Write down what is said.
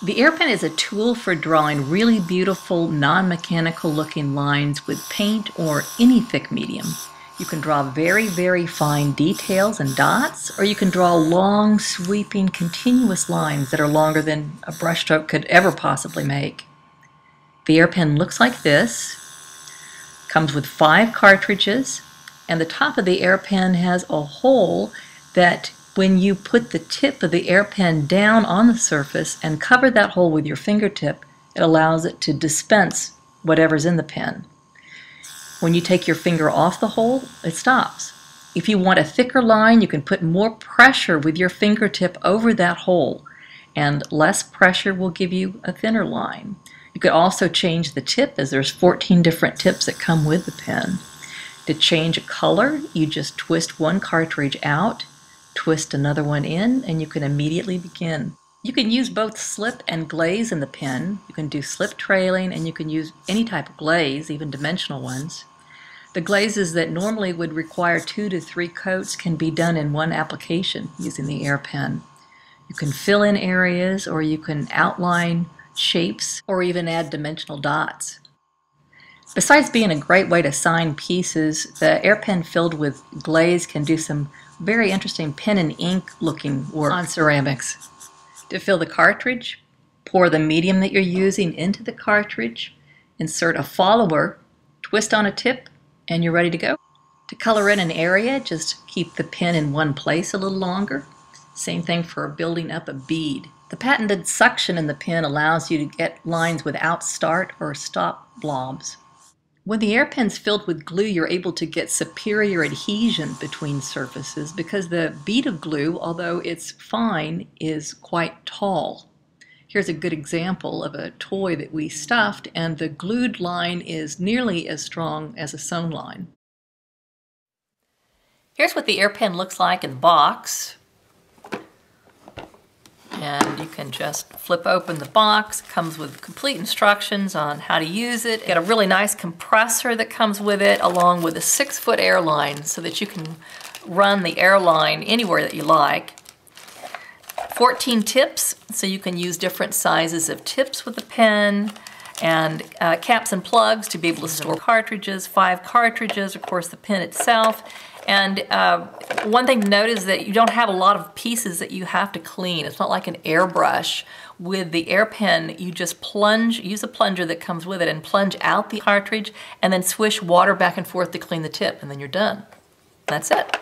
The airpen is a tool for drawing really beautiful, non-mechanical looking lines with paint or any thick medium. You can draw very, very fine details and dots, or you can draw long, sweeping, continuous lines that are longer than a brushstroke could ever possibly make. The airpen looks like this, comes with five cartridges, and the top of the airpen has a hole that when you put the tip of the airpen down on the surface and cover that hole with your fingertip, it allows it to dispense whatever's in the pen. When you take your finger off the hole, it stops. If you want a thicker line, you can put more pressure with your fingertip over that hole, and less pressure will give you a thinner line. You could also change the tip, as there's 14 different tips that come with the pen. To change a color, you just twist one cartridge out Twist another one in and you can immediately begin. You can use both slip and glaze in the pen. You can do slip trailing and you can use any type of glaze, even dimensional ones. The glazes that normally would require two to three coats can be done in one application using the air pen. You can fill in areas or you can outline shapes or even add dimensional dots. Besides being a great way to sign pieces, the airpen filled with glaze can do some very interesting pen and ink looking work on ceramics. To fill the cartridge, pour the medium that you're using into the cartridge, insert a follower, twist on a tip, and you're ready to go. To color in an area, just keep the pen in one place a little longer. Same thing for building up a bead. The patented suction in the pen allows you to get lines without start or stop blobs. When the airpen's filled with glue, you're able to get superior adhesion between surfaces because the bead of glue, although it's fine, is quite tall. Here's a good example of a toy that we stuffed, and the glued line is nearly as strong as a sewn line. Here's what the airpen looks like in the box and you can just flip open the box. It comes with complete instructions on how to use it. Get a really nice compressor that comes with it along with a six foot airline so that you can run the airline anywhere that you like. 14 tips, so you can use different sizes of tips with a pen and uh, caps and plugs to be able to store cartridges, five cartridges, of course the pen itself, and uh, one thing to note is that you don't have a lot of pieces that you have to clean. It's not like an airbrush. With the airpen, you just plunge, use a plunger that comes with it and plunge out the cartridge and then swish water back and forth to clean the tip and then you're done. That's it.